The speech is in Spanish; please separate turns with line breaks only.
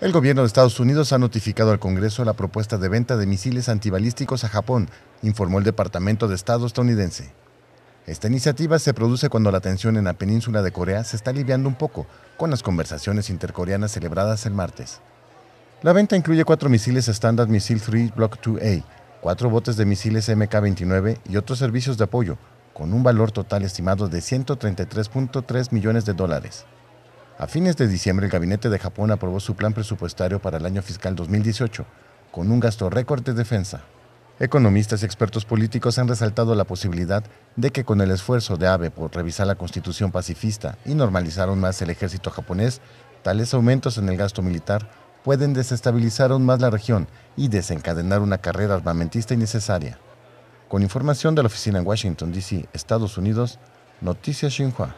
El gobierno de Estados Unidos ha notificado al Congreso la propuesta de venta de misiles antibalísticos a Japón, informó el Departamento de Estado estadounidense. Esta iniciativa se produce cuando la tensión en la península de Corea se está aliviando un poco con las conversaciones intercoreanas celebradas el martes. La venta incluye cuatro misiles Standard Missile 3 Block 2A, cuatro botes de misiles MK-29 y otros servicios de apoyo, con un valor total estimado de 133.3 millones de dólares. A fines de diciembre, el gabinete de Japón aprobó su plan presupuestario para el año fiscal 2018, con un gasto récord de defensa. Economistas y expertos políticos han resaltado la posibilidad de que con el esfuerzo de Abe por revisar la constitución pacifista y normalizar aún más el ejército japonés, tales aumentos en el gasto militar pueden desestabilizar aún más la región y desencadenar una carrera armamentista innecesaria. Con información de la oficina en Washington, D.C., Estados Unidos, Noticias Xinhua.